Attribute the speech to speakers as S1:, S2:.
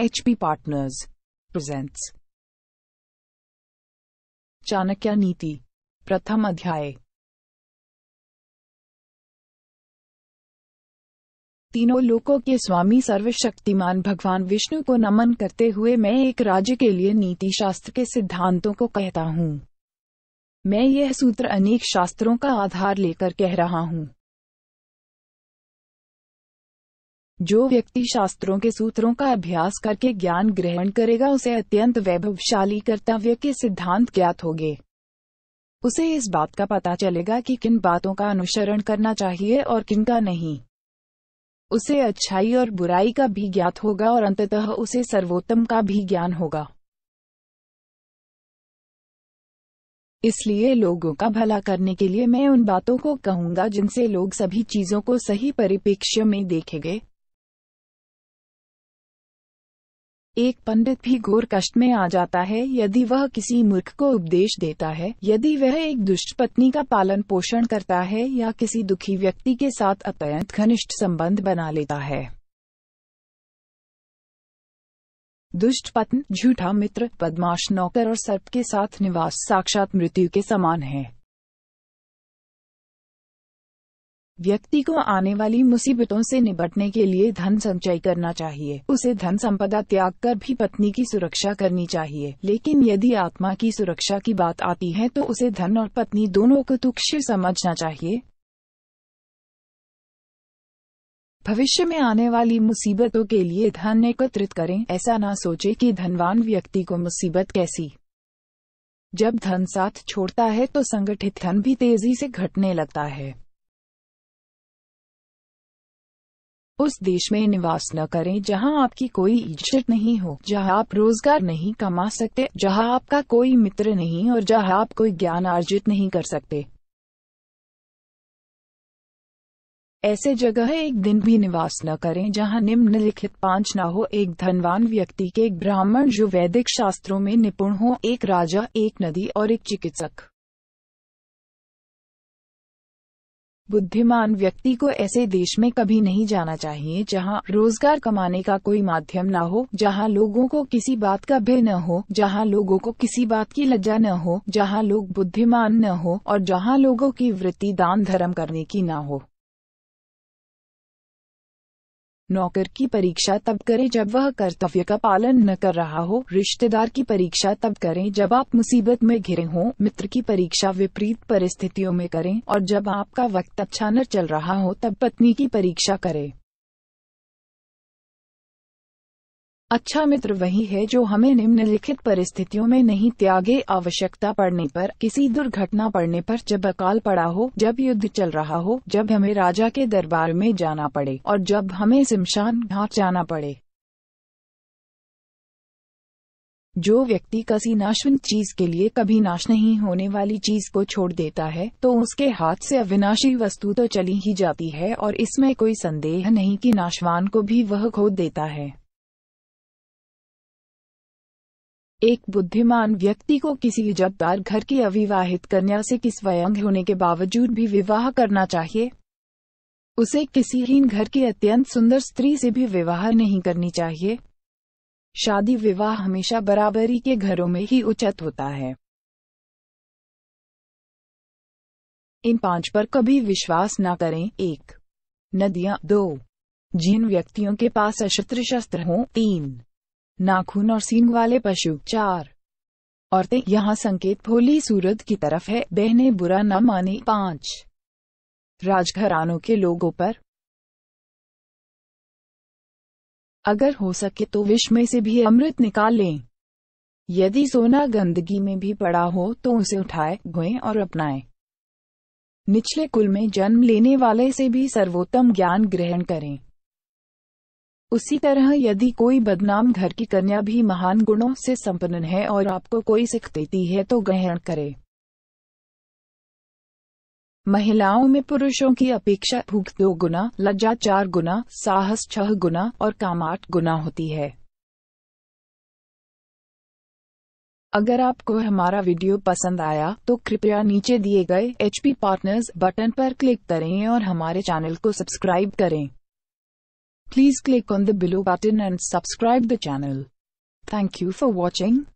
S1: HP Partners presents Chanakya नीति प्रथम अध्याय तीनों लोकों के स्वामी सर्वशक्तिमान भगवान विष्णु को नमन करते हुए मैं एक राज्य के लिए नीति शास्त्र के सिद्धांतों को कहता हूँ मैं यह सूत्र अनेक शास्त्रों का आधार लेकर कह रहा हूँ जो व्यक्ति शास्त्रों के सूत्रों का अभ्यास करके ज्ञान ग्रहण करेगा उसे अत्यंत वैभवशाली कर्तव्य के सिद्धांत ज्ञात होंगे उसे इस बात का पता चलेगा कि किन बातों का अनुसरण करना चाहिए और किन का नहीं उसे अच्छाई और बुराई का भी ज्ञात होगा और अंततः उसे सर्वोत्तम का भी ज्ञान होगा इसलिए लोगों का भला करने के लिए मैं उन बातों को कहूंगा जिनसे लोग सभी चीजों को सही परिप्रेक्ष्य में देखेंगे एक पंडित भी घोर कष्ट में आ जाता है यदि वह किसी मूर्ख को उपदेश देता है यदि वह एक दुष्ट पत्नी का पालन पोषण करता है या किसी दुखी व्यक्ति के साथ अत्यंत घनिष्ठ संबंध बना लेता है दुष्ट पत्न झूठा मित्र बदमाश नौकर और सर्प के साथ निवास साक्षात मृत्यु के समान है व्यक्ति को आने वाली मुसीबतों से निपटने के लिए धन संचय करना चाहिए उसे धन संपदा त्याग कर भी पत्नी की सुरक्षा करनी चाहिए लेकिन यदि आत्मा की सुरक्षा की बात आती है तो उसे धन और पत्नी दोनों को तुक्ष तो समझना चाहिए भविष्य में आने वाली मुसीबतों के लिए धन एकत्रित करें ऐसा ना सोचे कि धनवान व्यक्ति को मुसीबत कैसी जब धन साथ छोड़ता है तो संगठित धन भी तेजी से घटने लगता है उस देश में निवास न करें जहां आपकी कोई इज्जत नहीं हो जहां आप रोजगार नहीं कमा सकते जहां आपका कोई मित्र नहीं और जहां आप कोई ज्ञान अर्जित नहीं कर सकते ऐसे जगह एक दिन भी निवास न करें जहां निम्नलिखित पांच न हो एक धनवान व्यक्ति के एक ब्राह्मण जो वैदिक शास्त्रों में निपुण हो एक राजा एक नदी और एक चिकित्सक बुद्धिमान व्यक्ति को ऐसे देश में कभी नहीं जाना चाहिए जहां रोजगार कमाने का कोई माध्यम न हो जहां लोगों को किसी बात का भय न हो जहां लोगों को किसी बात की लज्जा न हो जहां लोग बुद्धिमान न हो और जहां लोगों की वृत्ति दान धर्म करने की न हो नौकर की परीक्षा तब करें जब वह कर्तव्य का पालन न कर रहा हो रिश्तेदार की परीक्षा तब करें जब आप मुसीबत में घिरे हों मित्र की परीक्षा विपरीत परिस्थितियों में करें और जब आपका वक्त अच्छा न चल रहा हो तब पत्नी की परीक्षा करें अच्छा मित्र वही है जो हमें निम्नलिखित परिस्थितियों में नहीं त्यागे आवश्यकता पड़ने पर किसी दुर्घटना पड़ने पर जब अकाल पड़ा हो जब युद्ध चल रहा हो जब हमें राजा के दरबार में जाना पड़े और जब हमें शमशान घाट जाना पड़े जो व्यक्ति किसी नाशवंत चीज के लिए कभी नाश नहीं होने वाली चीज को छोड़ देता है तो उसके हाथ से अविनाशी वस्तु तो चली ही जाती है और इसमें कोई संदेह नहीं कि नाशवान को भी वह खोद देता है एक बुद्धिमान व्यक्ति को किसी इज्जतदार घर की अविवाहित कन्या से किस वयंग होने के बावजूद भी विवाह करना चाहिए उसे किसी हीन घर की अत्यंत सुंदर स्त्री से भी विवाह नहीं करनी चाहिए शादी विवाह हमेशा बराबरी के घरों में ही उचित होता है इन पांच पर कभी विश्वास ना करें एक नदियां दो जिन व्यक्तियों के पास अशस्त्र शस्त्र हों तीन नाखून और सींग वाले पशु चार औरतें यहाँ संकेत भोली सूरत की तरफ है बहने बुरा न माने पांच राजघरानों के लोगों पर अगर हो सके तो विश्व में से भी अमृत निकाल लें यदि सोना गंदगी में भी पड़ा हो तो उसे उठाए धोएं और अपनाएं। निचले कुल में जन्म लेने वाले से भी सर्वोत्तम ज्ञान ग्रहण करें उसी तरह यदि कोई बदनाम घर की कन्या भी महान गुणों से संपन्न है और आपको कोई सिख देती है तो ग्रहण करे महिलाओं में पुरुषों की अपेक्षा भूख दो गुना लज्जा चार गुना साहस छह गुना और काम आठ गुना होती है अगर आपको हमारा वीडियो पसंद आया तो कृपया नीचे दिए गए एच पी पार्टनर्स बटन पर क्लिक करें और हमारे चैनल को सब्सक्राइब करें Please click on the below button and subscribe the channel. Thank you for watching.